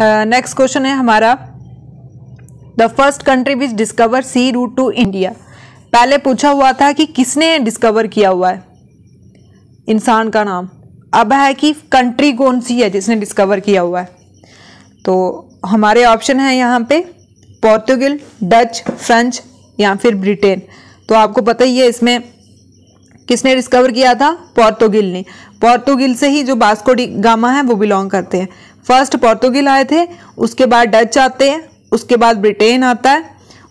Next uh, question है हमारा the first country which discover sea route to India पहले पूछा हुआ था कि किसने डिस्कवर किया हुआ है इंसान का नाम अब है कि कंट्री कौन सी है जिसने डिस्कवर किया हुआ है तो हमारे ऑप्शन है यहाँ पे पोर्तुगल डच फ्रेंच या फिर ब्रिटेन तो आपको पता ही है इसमें किसने डिस्कवर किया था पोर्तुगल ने पोर्तुगल से ही जो बास्को गामा है वो बिलोंग करते हैं फर्स्ट पोर्तुगीज आए थे उसके बाद डच आते हैं उसके बाद ब्रिटेन आता है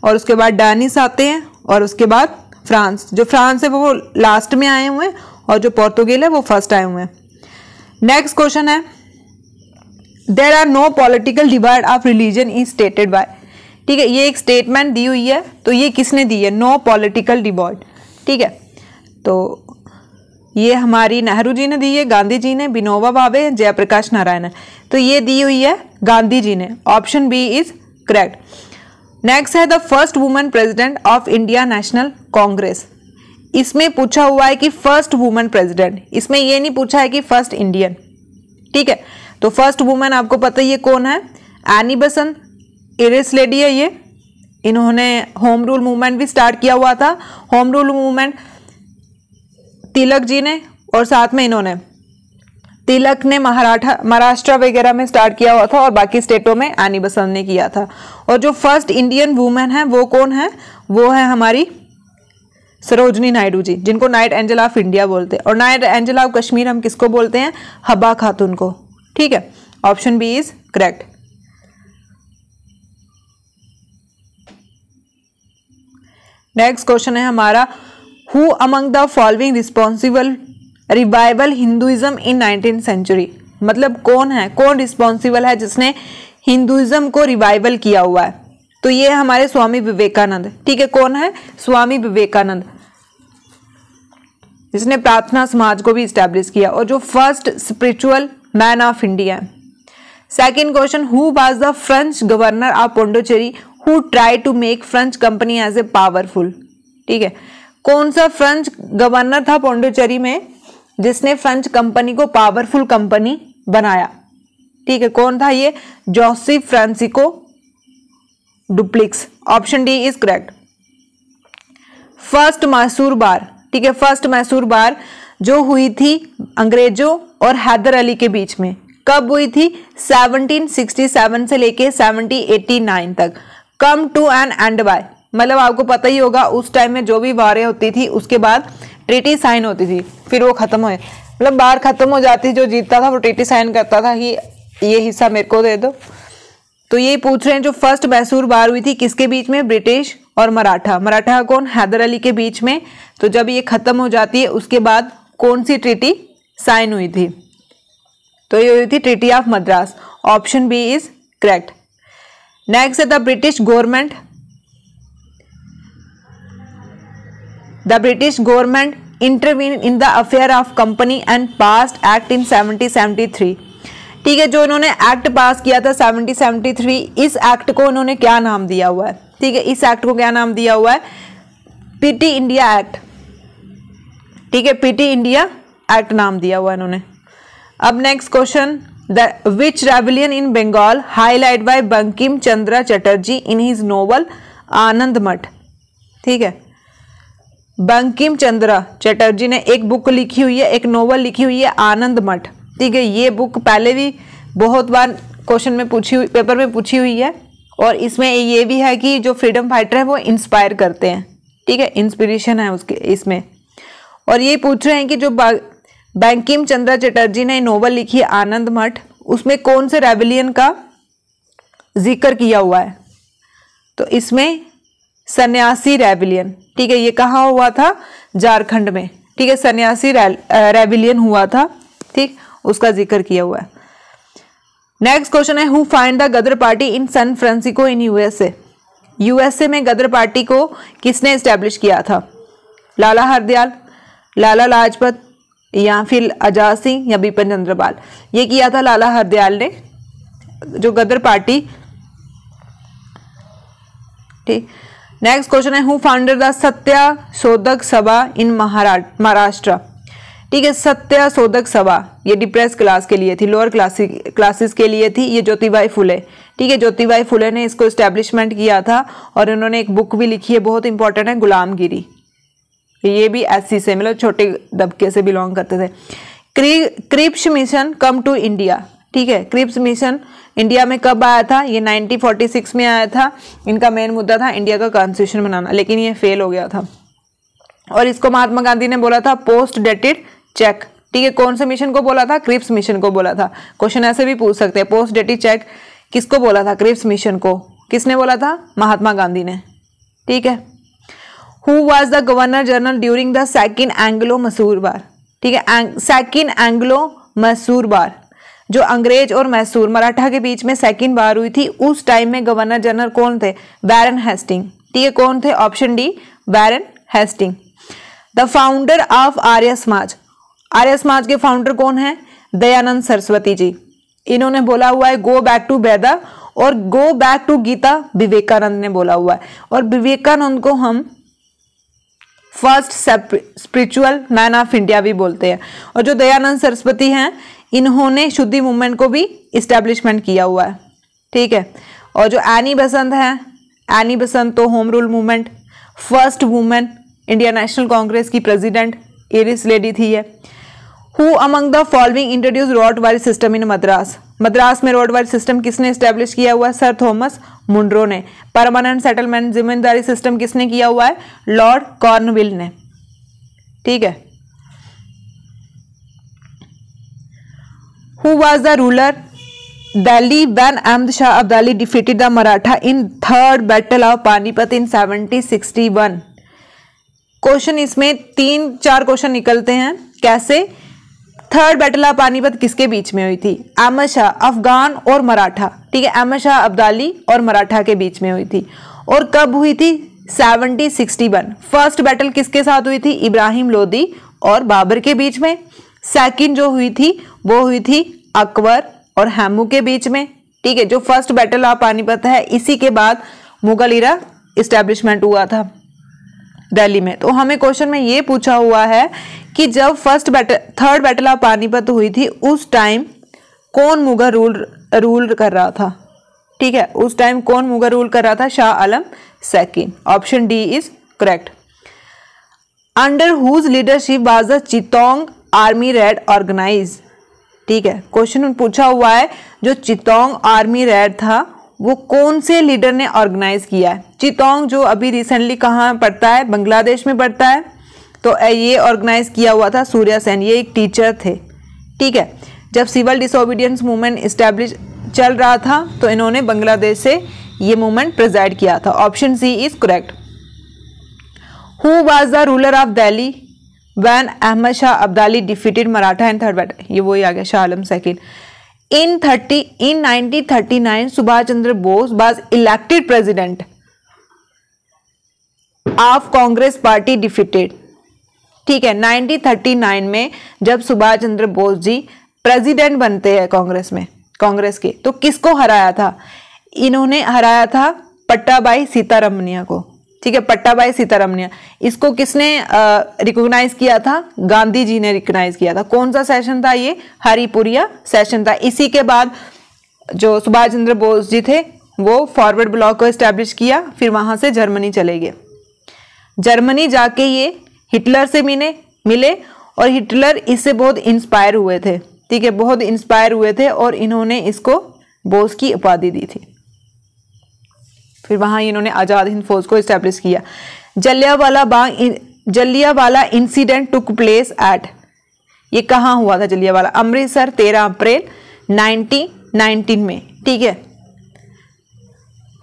और उसके बाद डानिस आते हैं और उसके बाद फ्रांस जो फ्रांस है वो लास्ट में आए हुए हैं और जो पोर्तुगीज है वो फर्स्ट आए हुए हैं नेक्स्ट क्वेश्चन है there are no political divide of religion is stated by ठीक है ये एक स्टेटमेंट दी हुई है तो ये किसने दी है नो पॉलिटिकल डिवाइड ठीक है तो ये हमारी नेहरू जी ने दी है गांधी जी ने बिनोवा भावे जयप्रकाश नारायण तो ये दी हुई है गांधी जी ने option B is correct next है the first women president of India national Congress इसमें पूछा हुआ है कि फर्स्ट वुमेन प्रेसिडेंट इसमें ये नहीं पूछा है कि फर्स्ट इंडियन ठीक है तो फर्स्ट वुमेन आपको पता ये कौन है एनी बसंत इरिस लेडी है ये इन्होंने होम रूल मूवमेंट भी स्टार्ट किया हुआ था home rule movement Tilak ji ने और साथ में इन्होंने तिलक ने महाराठा महाराष्ट्र वगैरह में स्टार्ट किया हुआ था और बाकी स्टेटों में एनी बसंत ने किया था और जो फर्स्ट इंडियन वूमेन है वो कौन है वो है हमारी सरोजनी नायडू जी जिनको नाइट एंजल ऑफ इंडिया बोलते हैं और नाइट एंजल ऑफ कश्मीर हम किसको बोलते हैं हबा खातून को ठीक है option B is correct next question है हमारा who among the following responsible revival Hinduism in nineteen century मतलब कौन है कौन रिस्पॉन्सिबल है जिसने हिंदुइज्म को रिवाइवल किया हुआ है तो ये हमारे स्वामी विवेकानंद ठीक है कौन है स्वामी विवेकानंद जिसने प्रार्थना समाज को भी इस्टेब्लिश किया और जो first spiritual man of India है second question who was the French governor of Pondicherry who try to make French company as a powerful ठीक है कौन सा फ्रेंच गवर्नर था पौंडुचेरी में जिसने फ्रेंच कंपनी को पावरफुल कंपनी बनाया ठीक है कौन था ये Joseph Francois Dupleix option D is correct first Mysore war ठीक है फर्स्ट मैसूर बार जो हुई थी अंग्रेजों और हैदर अली के बीच में कब हुई थी 1767 से लेके 1789 तक come to an end by मतलब आपको पता ही होगा उस टाइम में जो भी वारें होती थी उसके बाद ट्रीटी साइन होती थी फिर वो ख़त्म हुए मतलब बार ख़त्म हो जाती जो जीतता था वो ट्रीटी साइन करता था कि ये हिस्सा मेरे को दे दो तो ये पूछ रहे हैं जो फर्स्ट मैसूर बार हुई थी किसके बीच में ब्रिटिश और मराठा मराठा कौन हैदर अली के बीच में तो जब ये ख़त्म हो जाती है उसके बाद कौन सी ट्रीटी साइन हुई थी तो ये हुई थी treaty of Madras option B is correct next है the British government The British government intervened in the affair of company and passed act in 1773. ठीक है जो इन्होंने एक्ट पास किया था 1773 इस एक्ट को इन्होंने क्या नाम दिया हुआ है ठीक है इस एक्ट को क्या नाम दिया हुआ है पीटी इंडिया एक्ट ठीक है पीटी इंडिया एक्ट नाम दिया हुआ है इन्होंने अब next question the which rebellion in Bengal highlight by Bankim Chandra Chatterjee in his novel Anand Math ठीक है बंकिम चंद्रा चटर्जी ने एक बुक लिखी हुई है एक नोवेल लिखी हुई है आनंद मठ ठीक है ये बुक पहले भी बहुत बार क्वेश्चन में पूछी हुई पेपर में पूछी हुई है और इसमें ये भी है कि जो फ्रीडम फाइटर है वो इंस्पायर करते हैं ठीक है इंस्पिरेशन है उसके इसमें और ये पूछ रहे हैं कि जो बैंकिम चंद्रा चटर्जी ने नोवल लिखी है आनंद मठ उसमें कौन से रेबिलियन का जिक्र किया हुआ है तो इसमें सन्यासी रेबिलियन ठीक है ये कहाँ हुआ था झारखंड में ठीक है सन्यासी रेबिलियन हुआ था ठीक उसका जिक्र किया हुआ है नेक्स्ट क्वेश्चन है who find the Ghadar party in San Francisco in USA USA में गदर पार्टी को किसने इस्टेब्लिश किया था लाला हरदयाल लाला लाजपत या फिर अजाज सिंह या बिपिन चंद्रपाल ये किया था लाला हरदयाल ने जो गदर पार्टी ठीक नेक्स्ट क्वेश्चन है who founder the Satya Shodhak Sabha इन महाराष्ट्र ठीक है सत्या शोधक सभा ये डिप्रेस क्लास के लिए थी लोअर क्लासिक क्लासेस के लिए थी ये ज्योतिबाई फुले ठीक है ज्योतिबाई फुले ने इसको इस्टेब्लिशमेंट किया था और इन्होंने एक बुक भी लिखी है बहुत इंपॉर्टेंट है गुलामगिरी ये भी एस से मतलब छोटे दबके से बिलोंग करते थे क्री Cripps mission come to India ठीक है क्रिप्स मिशन इंडिया में कब आया था ये 1946 में आया था इनका मेन मुद्दा था इंडिया का कॉन्स्टिट्यूशन बनाना लेकिन ये फेल हो गया था और इसको महात्मा गांधी ने बोला था पोस्ट डेटेड चेक ठीक है कौन से मिशन को बोला था क्रिप्स मिशन को बोला था क्वेश्चन ऐसे भी पूछ सकते हैं पोस्ट डेटेड चेक किसको बोला था क्रिप्स मिशन को किसने बोला था महात्मा गांधी ने ठीक है who was the governor general during the second Anglo Mysore war ठीक है सेकेंड एंग्लो मसूर बार जो अंग्रेज और मैसूर मराठा के बीच में सेकेंड बार हुई थी उस टाइम में गवर्नर जनरल कौन थे बैरन हेस्टिंग ठीक है कौन थे option D baron Hastings the founder of Arya Samaj Arya समाज के फाउंडर कौन है दयानंद सरस्वती जी इन्होंने बोला हुआ है गो बैक टू वेदा और go back to Gita Vivekananda ने बोला हुआ है और विवेकानंद को हम first spiritual man of India भी बोलते हैं और जो दयानंद सरस्वती हैं इन्होंने शुद्धि मूवमेंट को भी इस्टेब्लिशमेंट किया हुआ है ठीक है और जो एनी बसंत है एनी बसंत तो home rule movement first women Indian National Congress की प्रेसिडेंट एरिस लेडी थी है who among the following introduce ryotwari system in Madras Madras में रोड वाली सिस्टम किसने स्टैब्लिश किया हुआ है सर थॉमस मुंड्रो ने परमानेंट सेटलमेंट जिम्मेदारी सिस्टम किसने किया हुआ है लॉर्ड कॉर्नविल ने ठीक है who was the ruler Delhi when Abdali Shah Abdali defeated the Maratha in third battle of Panipat in 1761 क्वेश्चन इसमें तीन चार क्वेश्चन निकलते हैं कैसे थर्ड बैटल ऑफ पानीपत किसके बीच में हुई थी अहमद शाह अफगान और मराठा ठीक है अहमद शाह अब्दाली और मराठा के बीच में हुई थी और कब हुई थी seventeen sixty one first battle किसके साथ हुई थी इब्राहिम लोदी और बाबर के बीच में सेकेंड जो हुई थी वो हुई थी अकबर और हेमू के बीच में ठीक है जो फर्स्ट बैटल ऑफ पानीपत है इसी के बाद मुगल इरा इस्टेब्लिशमेंट हुआ था दिल्ली में तो हमें क्वेश्चन में ये पूछा हुआ है कि जब first battle third battle of Panipat हुई थी उस टाइम कौन मुगल रूल रूल कर रहा था ठीक है उस टाइम कौन मुगल रूल कर रहा था Shah Alam second option D is correct under whose leadership was the Chittagong army raid organize ठीक है क्वेश्चन पूछा हुआ है जो चितोंग आर्मी रेड था वो कौन से लीडर ने ऑर्गेनाइज किया है चितोंग जो अभी रिसेंटली कहाँ पढ़ता है बांग्लादेश में पढ़ता है तो ये ऑर्गेनाइज किया हुआ था सूर्या सेन ये एक टीचर थे ठीक है जब सिविल डिसोबीडियंस मूवमेंट इस्टेब्लिश चल रहा था तो इन्होंने बांग्लादेश से ये मूवमेंट प्रेजाइड किया था option C is correct who was the ruler of Delhi when Ahmad Shah Abdali defeated Maratha in third battle ये वही आ गया Shah Alam second in thirty in nine Subhash Chandra Bose was elected president of Congress party defeated ठीक है 1939 में जब सुभाष चंद्र बोस जी प्रेसिडेंट बनते हैं कांग्रेस में कांग्रेस के तो किसको हराया था इन्होंने हराया था पट्टाबाई सीतारमनिया को ठीक है पट्टाबाई सीतारमनिया इसको किसने रिकॉग्नाइज किया था गांधी जी ने रिकॉग्नाइज किया था कौन सा सेशन था ये हरिपुरिया सेशन था इसी के बाद जो सुभाष चंद्र बोस जी थे वो फॉरवर्ड ब्लॉक को इस्टेब्लिश किया फिर वहां से जर्मनी चले गए जर्मनी जाके ये हिटलर से मिले मिले और हिटलर इससे बहुत इंस्पायर हुए थे ठीक है बहुत इंस्पायर हुए थे और इन्होंने इसको बोस की उपाधि दी थी फिर वहाँ इन्होंने आज़ाद हिंद फौज को इस्टेब्लिश किया Jallianwala Bagh Jallianwala incident took place at ये कहाँ हुआ था जलियावाला अमृतसर तेरह अप्रैल नाइनटीन में ठीक है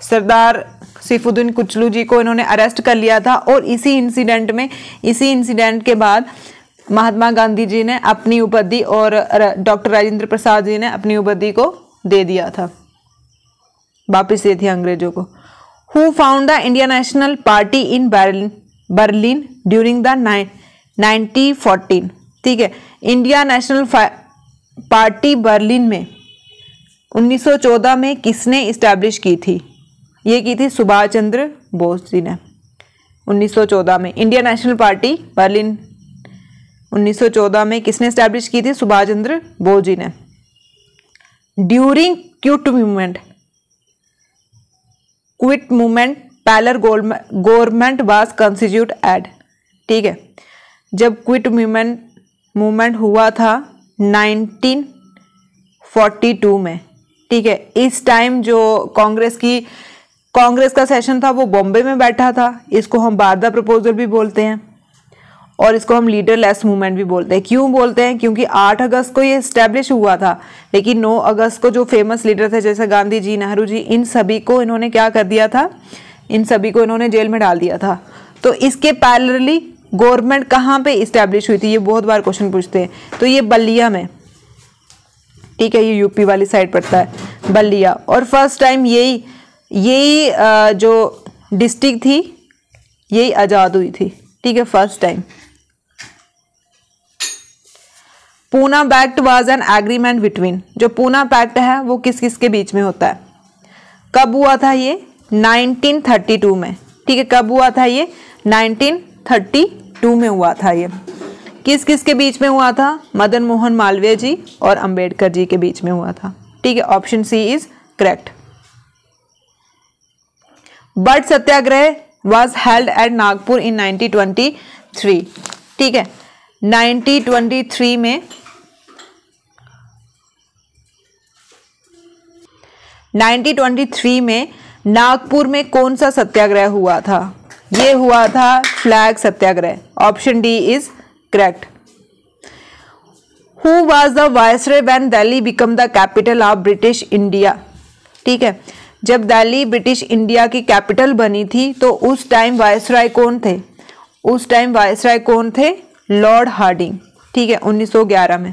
सरदार सिफुद्दीन कुचलू जी को इन्होंने अरेस्ट कर लिया था और इसी इंसिडेंट में इसी इंसिडेंट के बाद महात्मा गांधी जी ने अपनी उपाधि और डॉक्टर राजेंद्र प्रसाद जी ने अपनी उपाधि को दे दिया था वापस दे दिया अंग्रेजों को who found the Indian national party in बर्लिन Berlin during नाइनटीन फोर्टीन ठीक है इंडिया नेशनल पार्टी बर्लिन में 1914 में किसने इस्टेब्लिश की थी ये की थी सुभाष चंद्र बोस जी ने 1914 में इंडिया नेशनल पार्टी बर्लिन 1914 में किसने इस्टेब्लिश की थी सुभाष चंद्र बोस जी ने during quit movement quit movement parallel government was constituted ठीक है जब क्विट मूवमेंट मूवमेंट हुआ था 1942 में ठीक है इस टाइम जो कांग्रेस की कांग्रेस का सेशन था वो बॉम्बे में बैठा था इसको हम बारदा प्रपोजल भी बोलते हैं और इसको हम लीडर लेस मूवमेंट भी बोलते हैं क्यों बोलते हैं क्योंकि 8 अगस्त को ये इस्टेब्लिश हुआ था लेकिन 9 अगस्त को जो फेमस लीडर थे जैसे गांधी जी नेहरू जी इन सभी को इन्होंने क्या कर दिया था इन सभी को इन्होंने जेल में डाल दिया था तो इसके पैरली गवर्नमेंट कहाँ पर इस्टेब्लिश हुई थी ये बहुत बार क्वेश्चन पूछते हैं तो ये बल्लिया में ठीक है ये यूपी वाली साइड पड़ता है बल्लिया और फर्स्ट टाइम यही यही जो डिस्ट्रिक्ट थी यही आज़ाद हुई थी ठीक है first time Poona pact was an agreement between जो पूना पैक्ट है वो किस किस के बीच में होता है कब हुआ था ये 1932 में ठीक है कब हुआ था ये 1932 में हुआ था ये किस किस के बीच में हुआ था मदन मोहन मालवीय जी और अंबेडकर जी के बीच में हुआ था ठीक है option C is correct but satyagraha was held at Nagpur in 1923 ठीक है 1923 में 1923 में नागपुर में कौन सा सत्याग्रह हुआ था ये हुआ था flag satyagraha option D is correct who was the viceroy when Delhi become the capital of British India ठीक है जब दिल्ली ब्रिटिश इंडिया की कैपिटल बनी थी तो उस टाइम वायसराय कौन थे उस टाइम वायसराय कौन थे लॉर्ड हार्डिंग ठीक है 1911 में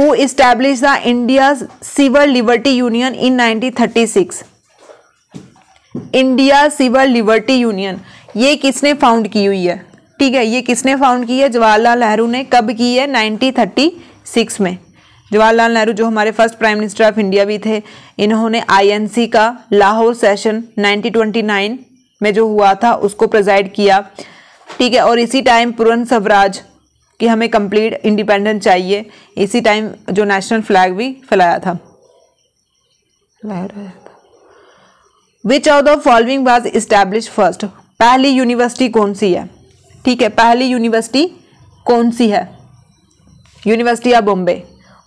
the India civil liberty union in nineteen thirty 1936. India civil liberty union ये किसने फाउंड की हुई है ठीक है ये किसने फाउंड की है जवाहरलाल नेहरू ने कब की है 1936 में जवाहरलाल नेहरू जो हमारे first prime minister of India भी थे इन्होंने आईएनसी का लाहौर सेशन नाइन में जो हुआ था उसको प्रजाइड किया ठीक है और इसी टाइम पुरन स्वराज कि हमें कंप्लीट इंडिपेंडेंट चाहिए इसी टाइम जो नेशनल फ्लैग भी फैलाया था which are the following was establish first पहली यूनिवर्सिटी कौन सी है ठीक है पहली यूनिवर्सिटी कौन सी है यूनिवर्सिटी ऑफ बॉम्बे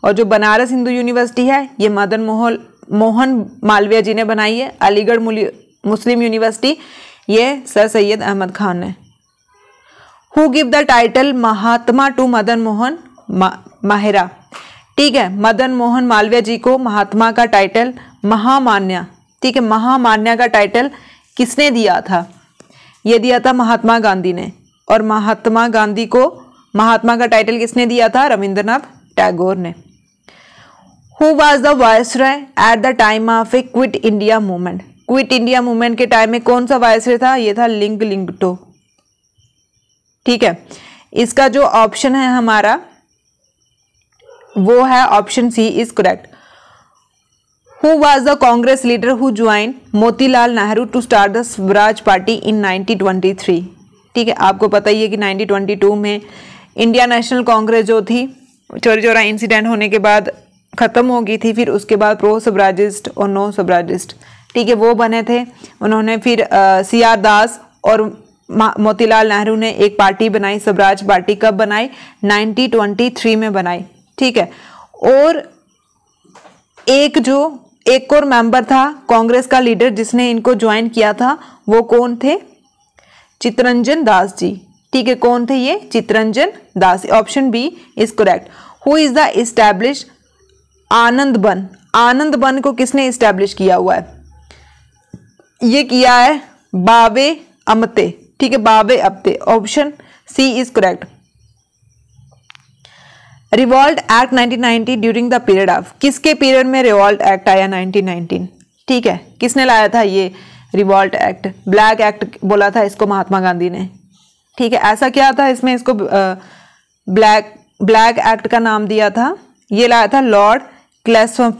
और जो बनारस हिंदू यूनिवर्सिटी है ये मदन मोहन मोहन मालविया जी ने बनाई है अलीगढ़ मुस्लिम यूनिवर्सिटी ये सर सैयद अहमद खान ने who give the title Mahatma to Madan Mohan माहिरा ठीक है मदन मोहन मालवीय जी को महात्मा का टाइटल महामान्या ठीक है महामान्या का टाइटल किसने दिया था ये दिया था महात्मा गांधी ने और महात्मा गांधी को महात्मा का टाइटल किसने दिया था रविंद्रनाथ टैगोर ने who was the viceroy at the time of a quit India movement quit India movement के टाइम में कौन सा वायस था ये था लिंग लिंगटो ठीक है इसका जो ऑप्शन है हमारा वो है option C is correct who was the Congress leader who join Motilal Nehru to start the Swaraj party in 1923 ठीक है आपको पता ही है कि 1922 में इंडिया नेशनल कांग्रेस जो थी चोरी चोरा इंसिडेंट होने के बाद ख़त्म हो गई थी फिर उसके बाद प्रो स्वराजिस्ट और नो स्वराजिस्ट ठीक है वो बने थे उन्होंने फिर सी आर दास और मोतीलाल नेहरू ने एक पार्टी बनाई स्वराज पार्टी कब बनाई 1923 में बनाई ठीक है और एक जो एक और मेंबर था कांग्रेस का लीडर जिसने इनको ज्वाइन किया था वो कौन थे चित्रंजन दास जी ठीक है कौन थे ये Chittaranjan Das option B is correct who is the establish Anand Van Anand बन को किसने इस्टेब्लिश किया हुआ है ये किया है बावे अमते ठीक है Baba Amte option C is correct revolt act 1990 during the period of किसके पीरियड में रिवॉल्ट एक्ट आया 1919 ठीक है किसने लाया था ये रिवॉल्ट एक्ट ब्लैक एक्ट बोला था इसको महात्मा गांधी ने ठीक है ऐसा क्या था इसमें इसको ब्लैक ब्लैक एक्ट का नाम दिया था ये लाया था लॉर्ड क्लेसफन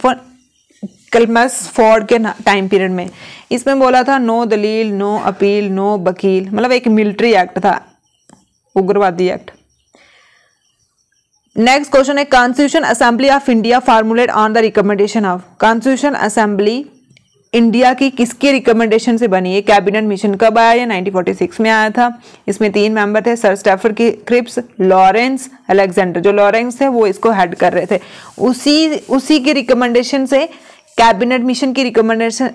कलमस फॉर्ड के टाइम पीरियड में इसमें बोला था नो दलील नो अपील नो वकील मतलब एक मिलिट्री एक्ट था उग्रवादी एक्ट नेक्स्ट क्वेश्चन है constitution assembly of India formulate on the recommendation of constitution assembly India की किसके रिकमेंडेशन से बनी है कैबिनेट मिशन कब आया या 1946 में आया था इसमें तीन मेंबर थे सर स्टेफर की क्रिप्स लॉरेंस अलेक्जेंडर जो लॉरेंस थे वो इसको हेड कर रहे थे उसी उसी के रिकमेंडेशन से कैबिनेट मिशन की रिकमेंडेशन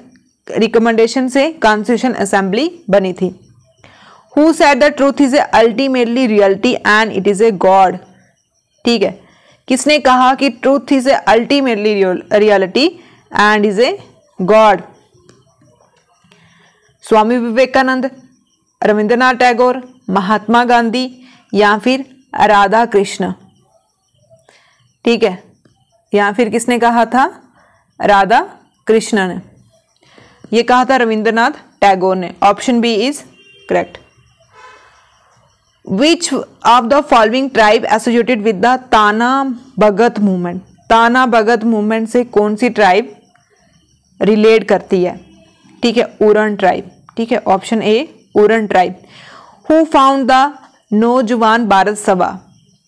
रिकमेंडेशन से कॉन्स्टिट्यूशन असेंबली बनी थी who said the truth is a ultimately reality and it is a god ठीक है किसने कहा कि truth is a ultimately reality and is a god Swami Vivekananda Rabindranath Tagore Mahatma Gandhi या फिर राधा कृष्ण ठीक है या फिर किसने कहा था राधा कृष्णा ने ये कहा था रविंद्रनाथ टैगोर ने option B is correct which of the following tribe associated with the Tana Bhagat movement ताना भगत मूवमेंट से कौन सी ट्राइब रिलेट करती है ठीक है उरन ट्राइब ठीक है option A Oraon tribe who found the Naujawan Bharat सभा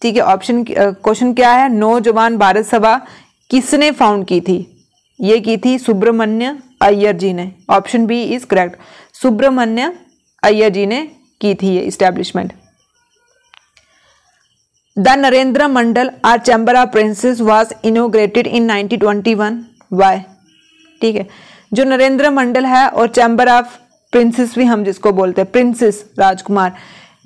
ठीक है ऑप्शन क्वेश्चन क्या है नौजवान भारत सभा किसने फाउंड की थी ये की थी सुब्रमण्य अय्यर जी ने option B is correct Subramania Iyer ji ने की थी ये establishment the Narendra Mandal or chamber of princes was inaugurated in 1921 by ठीक है जो नरेंद्र मंडल है और चैम्बर ऑफ प्रिंसेस भी हम जिसको बोलते हैं प्रिंसेस राजकुमार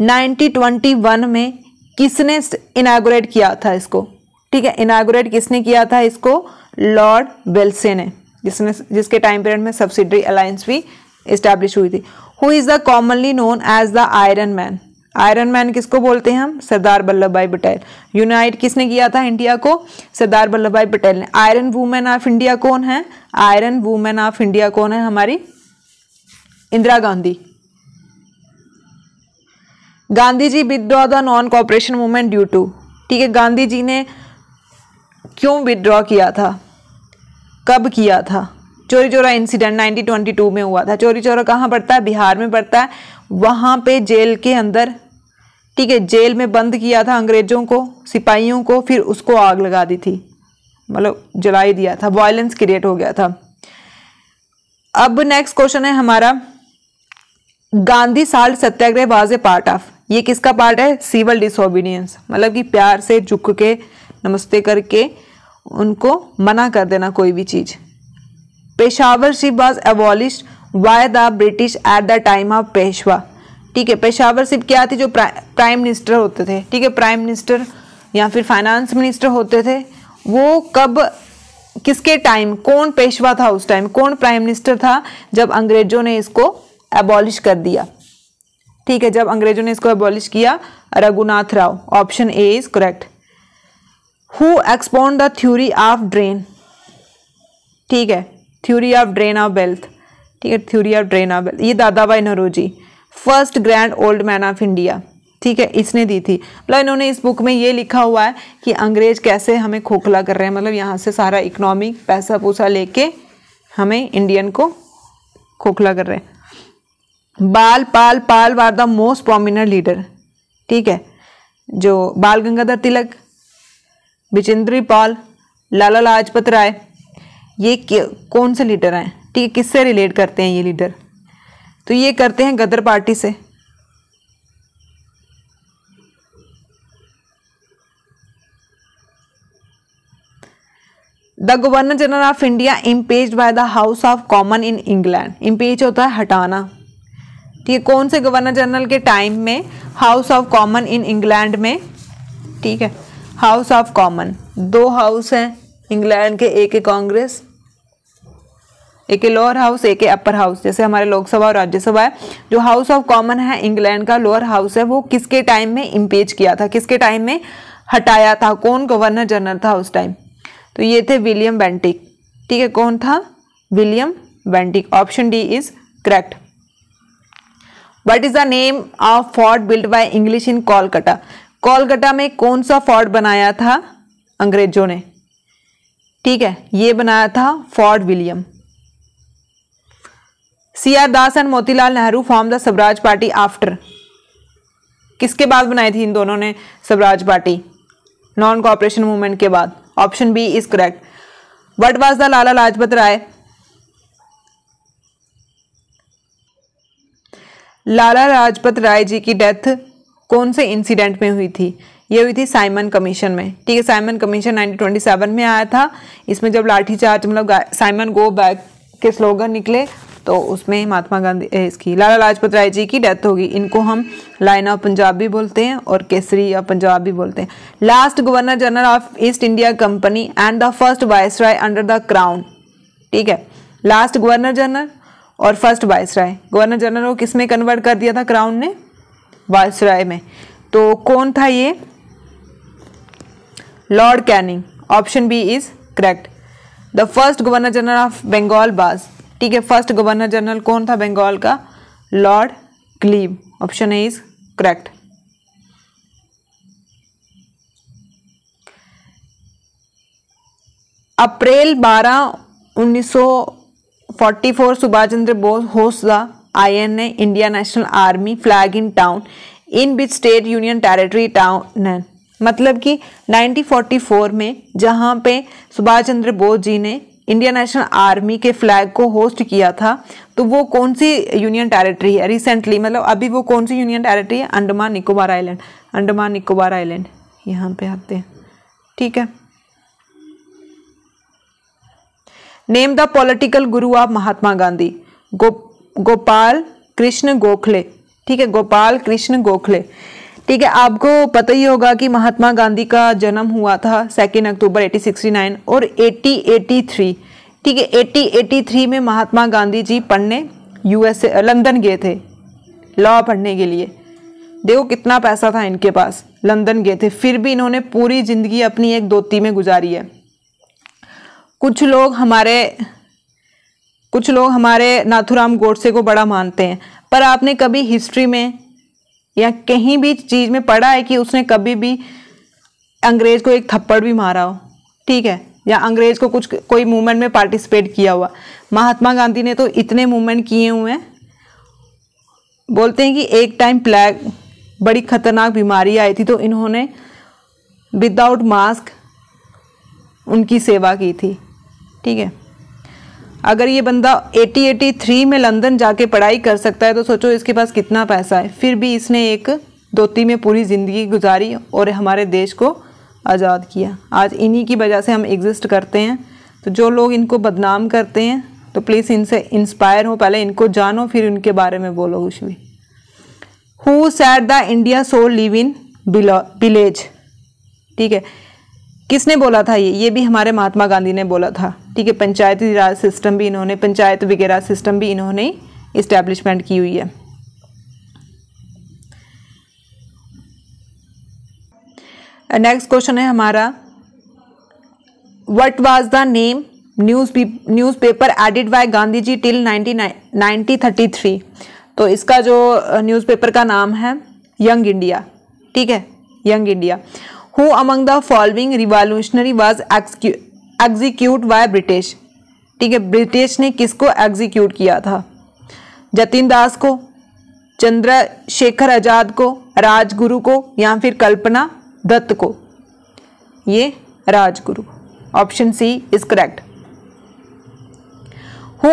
1921 में किसने इनाग्रेट किया था इसको ठीक है इनाग्रेट किसने किया था इसको लॉर्ड बेल्से ने जिसने जिसके टाइम पीरियड में सब्सिडरी अलायंस भी इस्टेब्लिश हुई थी who is the commonly known as the iron man iron man किसको बोलते हैं हम सरदार वल्लभ भाई पटेल यूनाइट किसने किया था इंडिया को सरदार वल्लभ भाई पटेल ने आयरन वूमेन ऑफ इंडिया कौन है आयरन वूमेन ऑफ इंडिया कौन है हमारी Indira Gandhi Gandhi ji withdraw the non cooperation movement due to ठीक है गांधी जी ने क्यों विदड्रॉ किया था कब किया था चोरी चोरा इंसिडेंट 1922 में हुआ था चोरी चोरा कहाँ पड़ता है बिहार में पड़ता है वहाँ पे जेल के अंदर ठीक है जेल में बंद किया था अंग्रेज़ों को सिपाहियों को फिर उसको आग लगा दी थी मतलब जलाई दिया था वायलेंस क्रिएट हो गया था अब नेक्स्ट क्वेश्चन है हमारा Gandhi salt satyagraha was a part of ये किसका पार्ट है सिविल डिसोबीडियंस मतलब कि प्यार से झुक के नमस्ते करके उनको मना कर देना कोई भी चीज़ पेशावर सी was abolish by the British at the time of Peshwa ठीक है पेशावर शिप क्या थी जो प्रा प्राइम मिनिस्टर होते थे ठीक है प्राइम मिनिस्टर या फिर फाइनेंस मिनिस्टर होते थे वो कब किसके टाइम कौन पेशवा था उस टाइम कौन प्राइम मिनिस्टर था जब अंग्रेजों ने इसको एबॉलिश कर दिया ठीक है जब अंग्रेजों ने इसको एबॉलिश किया Raghunath Rao option A is correct who expound the theory of drain ठीक है theory of drain of wealth ठीक है theory of drain of wealth ये Dadabhai Naoroji first grand old man of India ठीक है इसने दी थी मतलब इन्होंने इस बुक में ये लिखा हुआ है कि अंग्रेज कैसे हमें खोखला कर रहे हैं मतलब यहाँ से सारा इकोनॉमिक पैसा पूसा लेके हमें इंडियन को खोखला कर रहे हैं Bal Pal Pal were the most prominent leader ठीक है जो बाल गंगाधर तिलक बिजेंद्री पाल लाला लाजपत राय ये कौन से लीडर हैं ठीक है किससे रिलेट करते हैं ये लीडर तो ये करते हैं गदर पार्टी से the governor general of India impeach by the house of common in England impeach होता है हटाना ठीक है कौन से गवर्नर जनरल के टाइम में house of common in England में ठीक है हाउस ऑफ कॉमन दो हाउस हैं इंग्लैंड के एक ए कांग्रेस एक ए लोअर हाउस एक ए अपर हाउस जैसे हमारे लोकसभा और राज्यसभा है जो हाउस ऑफ कॉमन है इंग्लैंड का लोअर हाउस है वो किसके टाइम में इम्पीच किया था किसके टाइम में हटाया था कौन गवर्नर जनरल था उस टाइम तो ये थे विलियम बेंटिक ठीक है कौन था William Bentinck option D is correct what is the name of fort build by English in Kolkata Kolkata में कौन सा फोर्ट बनाया था अंग्रेजों ने ठीक है ये बनाया था fort William C R Das and Motilal Nehru form the Swaraj party after किसके बाद बनाई थी इन दोनों ने Swaraj party non cooperation movement के बाद option B is correct what was the Lala Lajpat Rai Lala Lajpat Rai ji की डेथ कौन से इंसिडेंट में हुई थी ये हुई थी साइमन कमीशन में ठीक है साइमन कमीशन 1927 में आया था इसमें जब लाठीचार्ज मतलब साइमन गो बैक के स्लोगन निकले तो उसमें महात्मा गांधी इसकी लाला लाजपत राय जी की डेथ होगी इनको हम लाइन ऑफ पंजाब भी बोलते हैं और केसरी ऑफ पंजाब भी बोलते हैं last governor general of East India company and the first viceroy under the crown ठीक है लास्ट गवर्नर जनरल और first viceroy governor general को किस में कन्वर्ट कर दिया था क्राउन ने वायसराय में तो कौन था ये Lord Canning option B is correct the first governor general of Bengal was ठीक है फर्स्ट गवर्नर जनरल कौन था बंगाल का Lord Clive option A is correct April 12 1944 Subhash Chandra Bose hoist INA, India national army flag in town in which state union territory town मतलब कि 1944 में जहां पे सुभाष चंद्र बोस जी ने इंडियन नेशनल आर्मी के फ्लैग को होस्ट किया था तो वो कौन सी यूनियन टेरिटरी है रिसेंटली मतलब अभी वो कौन सी यूनियन टेरिटरी है अंडमान निकोबार आइलैंड अंडमान निकोबार आइलैंड यहाँ पे आते हैं ठीक है name the political guru of Mahatma Gandhi Gopal Krishna Gokhale ठीक है गोपाल कृष्ण गोखले ठीक है आपको पता ही होगा कि महात्मा गांधी का जन्म हुआ था सेकेंड अक्टूबर 1869 और 1883 ठीक है 1883 में महात्मा गांधी जी पढ़ने यूएसए लंदन गए थे लॉ पढ़ने के लिए देखो कितना पैसा था इनके पास लंदन गए थे फिर भी इन्होंने पूरी ज़िंदगी अपनी एक दोती में गुजारी है कुछ लोग हमारे कुछ लोग हमारे नाथुराम गोडसे को बड़ा मानते हैं पर आपने कभी हिस्ट्री में या कहीं भी चीज़ में पढ़ा है कि उसने कभी भी अंग्रेज़ को एक थप्पड़ भी मारा हो ठीक है या अंग्रेज़ को कुछ कोई मूवमेंट में पार्टिसिपेट किया हुआ महात्मा गांधी ने तो इतने मूवमेंट किए हुए हैं बोलते हैं कि एक टाइम प्लैग बड़ी खतरनाक बीमारी आई थी तो इन्होंने विदाउट मास्क उनकी सेवा की थी ठीक है अगर ये बंदा एटी थ्री में लंदन जाके पढ़ाई कर सकता है तो सोचो इसके पास कितना पैसा है फिर भी इसने एक धोती में पूरी ज़िंदगी गुजारी और हमारे देश को आज़ाद किया आज इन्हीं की वजह से हम एग्ज़िस्ट करते हैं तो जो लोग इनको बदनाम करते हैं तो प्लीज़ इनसे इंस्पायर हो पहले इनको जानो फिर उनके बारे में बोलो कुछ भी who said the India so live in village ठीक है किसने बोला था ये ये भी हमारे महात्मा गांधी ने बोला था ठीक है पंचायती राज सिस्टम भी इन्होंने पंचायत वगैरह सिस्टम भी इन्होंने इस्टेब्लिशमेंट की हुई है नेक्स्ट क्वेश्चन है हमारा what was the name news newspaper edited by Gandhi ji till nineteen three तो इसका जो न्यूज़पेपर uh, का नाम है यंग इंडिया ठीक है young India who among the following revolutionary was execute by British ठीक है ब्रिटिश ने किसको एग्जीक्यूट किया था जतिन दास को चंद्रशेखर आज़ाद को राजगुरु को या फिर कल्पना दत्त को ये Rajguru option C is correct who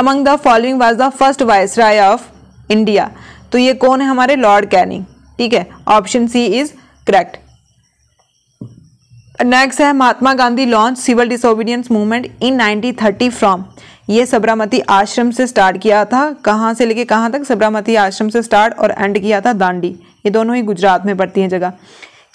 among the following was the first viceroy of India तो ये कौन है हमारे लॉर्ड कैनिंग ठीक है option C is correct next है Mahatma Gandhi launch civil disobedience movement in 1930 from ये सबरामती आश्रम से स्टार्ट किया था कहाँ से लेके कहाँ तक सबरामती आश्रम से स्टार्ट और एंड किया था दांडी ये दोनों ही गुजरात में पड़ती हैं जगह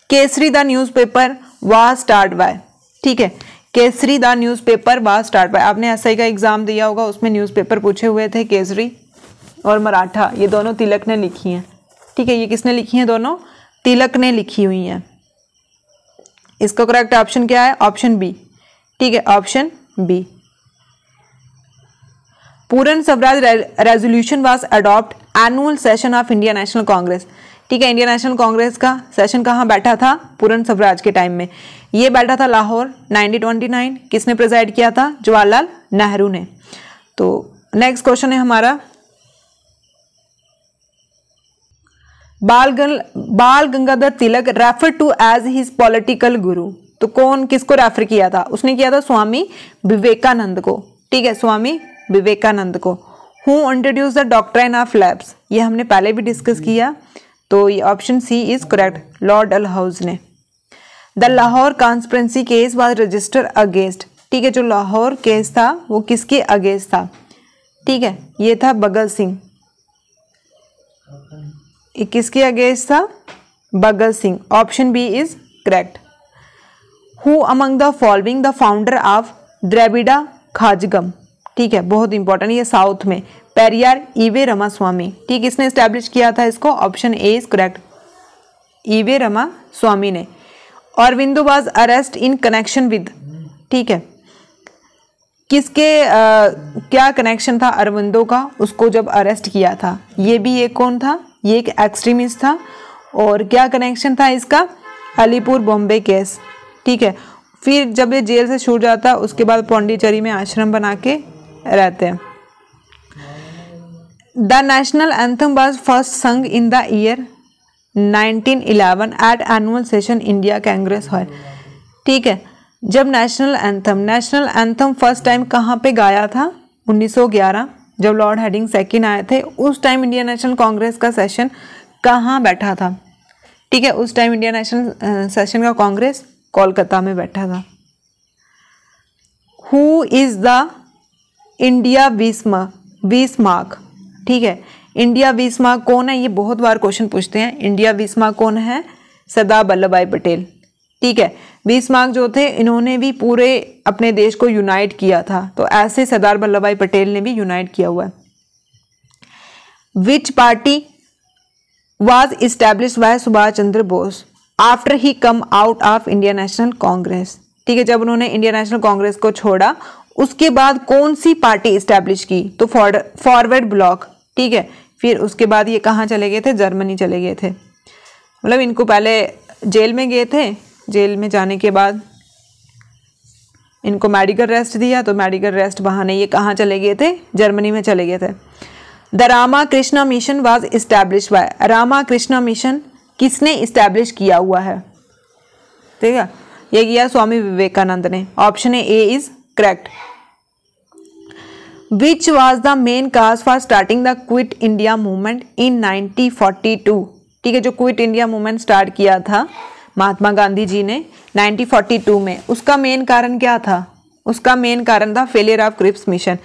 Kesari the newspaper was start by ठीक है Kesari the newspaper was start by आपने एस का एग्ज़ाम दिया होगा उसमें न्यूज़पेपर पूछे हुए थे केसरी और मराठा ये दोनों तिलक ने लिखी हैं ठीक है ये किसने लिखी हैं दोनों तिलक ने लिखी हुई हैं इसका करेक्ट ऑप्शन क्या है ऑप्शन बी ठीक है option B Purna Swaraj resolution was adopt annual session of India national Congress ठीक है इंडिया नेशनल कांग्रेस का सेशन कहाँ बैठा था पूरन स्वराज के टाइम में ये बैठा था लाहौर 1929 किसने प्रेजाइड किया था जवाहरलाल नेहरू ने तो नेक्स्ट क्वेश्चन है हमारा Bal Bal Gangadhar Tilak refer to as his political guru तो कौन किसको रेफर किया था उसने किया था स्वामी विवेकानंद को ठीक है स्वामी विवेकानंद को who introduce the doctrine of lapse ये हमने पहले भी डिस्कस किया तो ये option C is correct Lord Dalhousie ने the Lahore conspiracy case was register against ठीक है जो लाहौर केस था वो किसके अगेंस्ट था ठीक है ये था बगल सिंह ये किसके अगेंस्ट था Bhagat Singh option B is correct who among the following the founder of Dravida Kazhagam ठीक है बहुत इंपॉर्टेंट ये साउथ में पेरियार ईवे रमा स्वामी ठीक इसने इस्टेब्लिश किया था इसको ऑप्शन ए इज करेक्ट ईवे रमा स्वामी ने Aurobindo was arrest in connection with ठीक है किसके आ, क्या कनेक्शन था अरविंदो का उसको जब अरेस्ट किया था ये भी एक कौन था ये एक एक्सट्रीमिस्ट था और क्या कनेक्शन था इसका अलीपुर बॉम्बे केस ठीक है फिर जब ये जेल से छूट जाता उसके बाद पौंडीचेरी में आश्रम बना के रहते हैं the national anthem was first sung in the year 1911 at annual session India Congress hall ठीक है जब national anthem national anthem first time कहाँ पे गाया था 1911 जब लॉर्ड हेडिंग सेकेंड आए थे उस टाइम इंडियन नेशनल कांग्रेस का सेशन कहाँ बैठा था ठीक है उस टाइम इंडियन नेशनल सेशन का कांग्रेस कोलकाता में बैठा था हु इज़ द इंडिया बीसमा बीसमार्क ठीक है इंडिया बीसमार्क कौन है ये बहुत बार क्वेश्चन पूछते हैं इंडिया बीसमार्क कौन है सरदार वल्लभ भाई पटेल ठीक है बीस मार्ग जो थे इन्होंने भी पूरे अपने देश को यूनाइट किया था तो ऐसे सरदार वल्लभ भाई पटेल ने भी यूनाइट किया हुआ है which party was establish by Subhash Chandra Bose after he come out of India national Congress ठीक है जब उन्होंने इंडिया नेशनल कांग्रेस को छोड़ा उसके बाद कौन सी पार्टी इस्टेब्लिश की तो फॉरवर्ड ब्लॉक ठीक है फिर उसके बाद ये कहाँ चले गए थे जर्मनी चले गए थे मतलब इनको पहले जेल में गए थे जेल में जाने के बाद इनको मेडिकल रेस्ट दिया तो मेडिकल रेस्ट बहाने ये कहाँ चले गए थे जर्मनी में चले गए थे the Ramakrishna Mission was establish by Ramakrishna Mission किसने इस्टेब्लिश किया हुआ है ठीक है ये किया स्वामी विवेकानंद ने option A is correct which was the main cause for starting the Quit India movement in 1942 ठीक है जो क्विट इंडिया मूवमेंट स्टार्ट किया था महात्मा गांधी जी ने 1942 में उसका मेन कारण क्या था उसका मेन कारण था failure of Cripps mission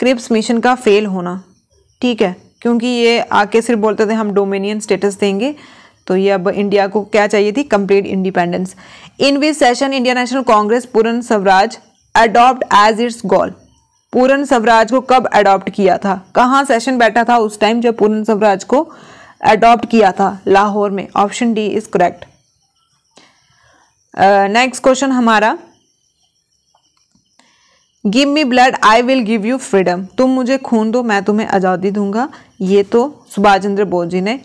Cripps mission का फेल होना ठीक है क्योंकि ये आके सिर्फ बोलते थे हम डोमिनियन स्टेटस देंगे तो ये अब इंडिया को क्या चाहिए थी complete independence in which session India national Congress Purna Swaraj adopt as its goal Purna Swaraj को कब अडॉप्ट किया था कहाँ सेशन बैठा था उस टाइम जब पूर्ण स्वराज को अडॉप्ट किया था लाहौर में option D is correct next uh, question हमारा give me blood I will give you freedom तुम मुझे खून दो मैं तुम्हें आज़ादी दूंगा ये तो सुभाष चंद्र बोस जी ने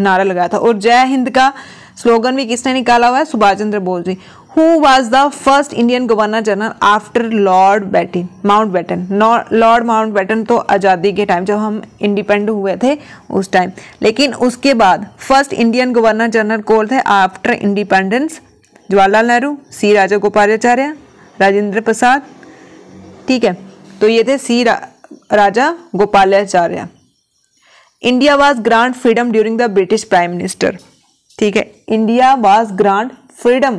नारा लगाया था और जय हिंद का स्लोगन भी किसने निकाला हुआ है Subhash Chandra Bose ji who was the first Indian governor general after Lord Batten Mountbatten Lord Mountbatten तो आज़ादी के टाइम जब हम इंडिपेंड हुए थे उस टाइम लेकिन उसके बाद फर्स्ट इंडियन गवर्नर जनरल कौन थे after independence Jawaharlal Nehru C Rajagopalachari Rajendra Prasad ठीक है तो ये थे सी रा, Rajagopalachari India was grand freedom during the British prime minister ठीक है India was grand freedom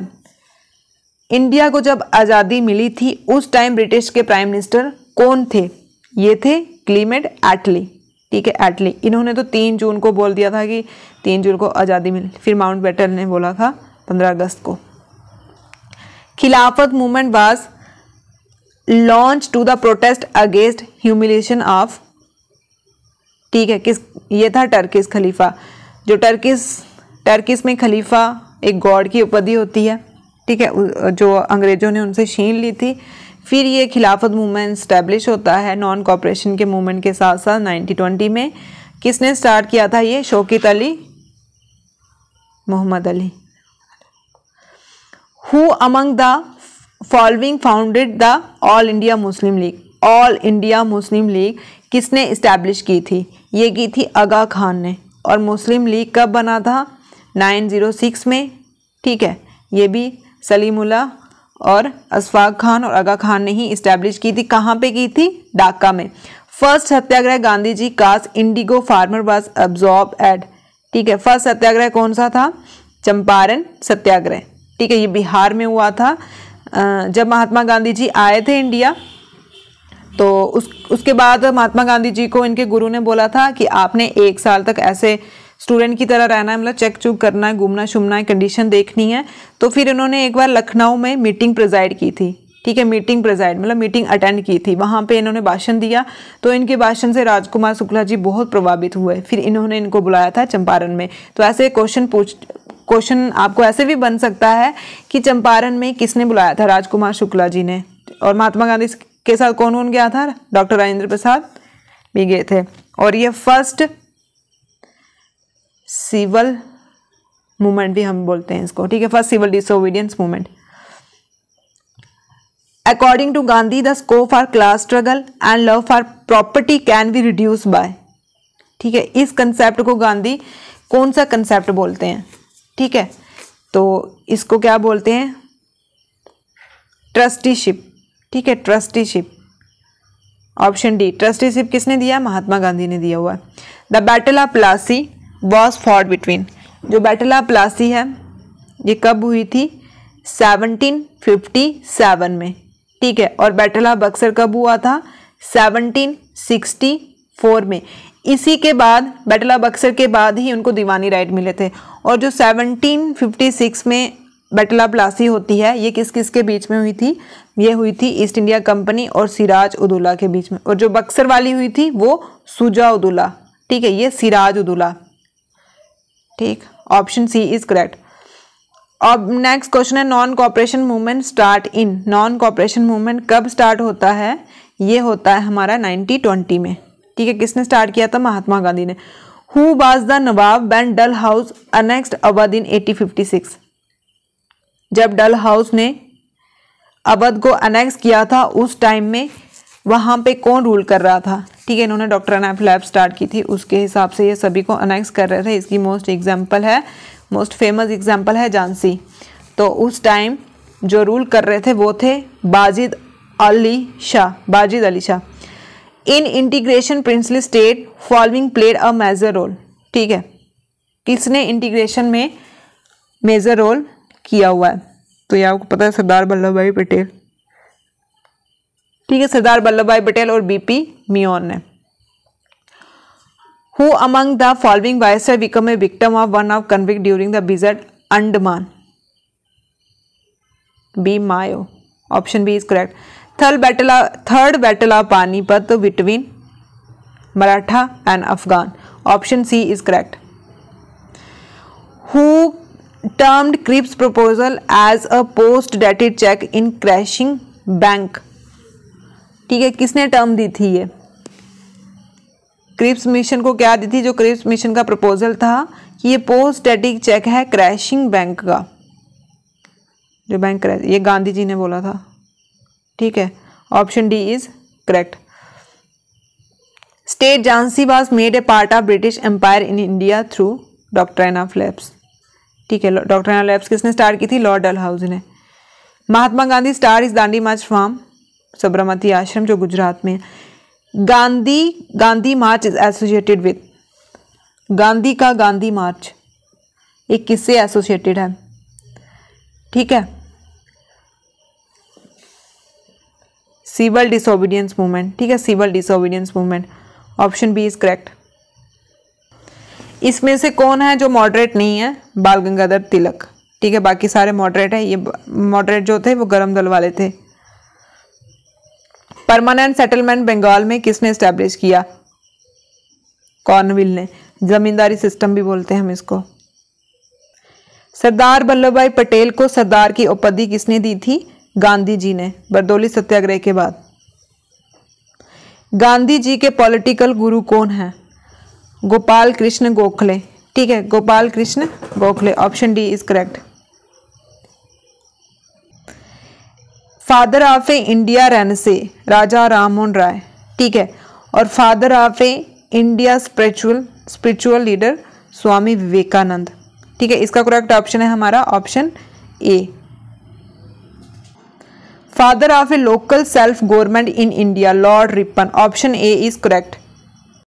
India को जब आज़ादी मिली थी उस टाइम ब्रिटिश के प्राइम मिनिस्टर कौन थे ये थे क्लीमेंट एटली ठीक है एटली इन्होंने तो तीन जून को बोल दिया था कि तीन जून को आज़ादी मिली फिर माउंट बेटल ने बोला था पंद्रह अगस्त को Khilafat movement was launch to the protest against humiliation of ठीक है किस ये था टर्किस खलीफा जो टर्किस टर्किस में खलीफा एक गॉड की उपाधि होती है ठीक है जो अंग्रेजों ने उनसे छीन ली थी फिर ये खिलाफत मूवमेंट स्टैब्लिश होता है नॉन कॉपरेशन के मूवमेंट के साथ साथ 1920 में किसने स्टार्ट किया था ये Shaukat Ali Mohammad Ali who among the following founded the all india muslim league All India Muslim League किसने इस्टेब्लिश की थी ये की थी आगा खान ने और मुस्लिम लीग कब बना था 906 में ठीक है ये भी सलीमुल्ला और अशफाक खान और आगा खान ने ही इस्टेब्लिश की थी कहाँ पे की थी ढाका में फर्स्ट सत्याग्रह गांधी जी कास indigo farmer was absorbed ठीक है फर्स्ट सत्याग्रह कौन सा था चंपारण सत्याग्रह ठीक है ये बिहार में हुआ था जब महात्मा गांधी जी आए थे इंडिया तो उस उसके बाद महात्मा गांधी जी को इनके गुरु ने बोला था कि आपने एक साल तक ऐसे स्टूडेंट की तरह रहना है मतलब चेक चुक करना है घूमना शुमना है कंडीशन देखनी है तो फिर इन्होंने एक बार लखनऊ में मीटिंग प्रिजाइड की थी ठीक है मीटिंग प्रेजाइड मतलब मीटिंग अटेंड की थी वहाँ पे इन्होंने भाषण दिया तो इनके भाषण से राजकुमार शुक्ला जी बहुत प्रभावित हुए फिर इन्होंने इनको बुलाया था चंपारण में तो ऐसे क्वेश्चन पूछ क्वेश्चन आपको ऐसे भी बन सकता है कि चंपारण में किसने बुलाया था राजकुमार शुक्ला जी ने और महात्मा गांधी के साथ कौन कौन गया था डॉक्टर राजेंद्र प्रसाद भी गए थे और ये फर्स्ट सिविल मूवमेंट भी हम बोलते हैं इसको ठीक है first civil disobedience movement according to Gandhi the scope for class struggle and love for property can be reduce by ठीक है इस कंसेप्ट को गांधी कौन सा कंसेप्ट बोलते हैं ठीक है तो इसको क्या बोलते हैं ट्रस्टीशिप ठीक है ट्रस्टीशिप ऑप्शन डी ट्रस्टीशिप किसने दिया महात्मा गांधी ने दिया हुआ the battle of Plassey was for between जो बैटल ऑफ प्लासी है ये कब हुई थी 1757 में ठीक है और बैटल ऑफ बक्सर कब हुआ था 1764 में इसी के बाद बैटल ऑफ बक्सर के बाद ही उनको दीवानी राइट मिले थे और जो 1756 में बटला प्लासी होती है ये किस किस के बीच में हुई थी ये हुई थी ईस्ट इंडिया कंपनी और सिराज उदुल्ला के बीच में और जो बक्सर वाली हुई थी वो सुजा उदुल्ला ठीक है ये सिराज उदुल्ला ठीक ऑप्शन सी इज करेक्ट अब नेक्स्ट क्वेश्चन है non cooperation movement start in non cooperation movement कब स्टार्ट होता है ये होता है हमारा नाइनटीन ट्वेंटी में ठीक है किसने स्टार्ट किया था महात्मा गांधी ने हु द नवाब वैन Dalhousie annexed Awadh in eighteen fifty six जब डल हाउस ने अवध को अनेक्स किया था उस टाइम में वहाँ पे कौन रूल कर रहा था ठीक है इन्होंने डॉक्टर अनैप लैब स्टार्ट की थी उसके हिसाब से ये सभी को अनेक्स कर रहे थे इसकी मोस्ट एग्जाम्पल है मोस्ट फेमस एग्ज़ाम्पल है झांसी तो उस टाइम जो रूल कर रहे थे वो थे Wajid Ali Shah Wajid Ali Shah in integration princely state following played a major role ठीक है किसने इंटीग्रेशन में मेजर रोल किया हुआ है तो ये आपको पता है सरदार वल्लभ भाई पटेल ठीक है सरदार वल्लभ भाई पटेल और बीपी मियोन ने who among the following viceroy become a victim of one of convict during the visit Andaman B Mayo option B is correct third battle third battle of Panipat तो between Maratha and Afghan option C is correct who termed Cripps proposal as a post dated cheque in crashing bank ठीक है किसने term दी थी ये Cripps mission को क्या दी थी जो क्रिप्स मिशन का प्रपोजल था कि ये पोस्ट डेटिक चेक है क्रैशिंग बैंक का जो बैंक क्रैश ये गांधी जी ने बोला था ठीक है option D is correct state Jhansi was made a part of British empire in India through doctor of lapse ठीक है डॉक्टर ऑफ लैब्स किसने स्टार्ट की थी लॉर्ड डल ने Mahatma Gandhi start is Dandi march from Sabarmati Ashram जो गुजरात में Gandhi Gandhi march is associated with Gandhi का गांधी मार्च ये किससे एसोसिएटेड है ठीक है सिविल डिसोबीडियंस मूवमेंट ठीक है civil disobedience movement option B is correct इसमें से कौन है जो मॉडरेट नहीं है बाल गंगाधर तिलक ठीक है बाकी सारे मॉडरेट है ये मॉडरेट जो थे वो गर्म दल वाले थे परमानेंट सेटलमेंट बंगाल में किसने इस्टेब्लिश किया कॉर्नविल ने जमींदारी सिस्टम भी बोलते हैं हम इसको सरदार वल्लभ भाई पटेल को सरदार की उपाधि किसने दी थी गांधी जी ने बरदौली सत्याग्रह के बाद गांधी जी के पॉलिटिकल गुरु कौन हैं गोपाल कृष्ण गोखले ठीक है Gopal Krishna Gokhale option D is correct father of a India से राजा राम मोहन राय ठीक है और father of a India spiritual spiritual leader Swami Vivekananda ठीक है इसका करेक्ट ऑप्शन है हमारा option A father of a local self government in India, Lord Ripon. Option A is correct.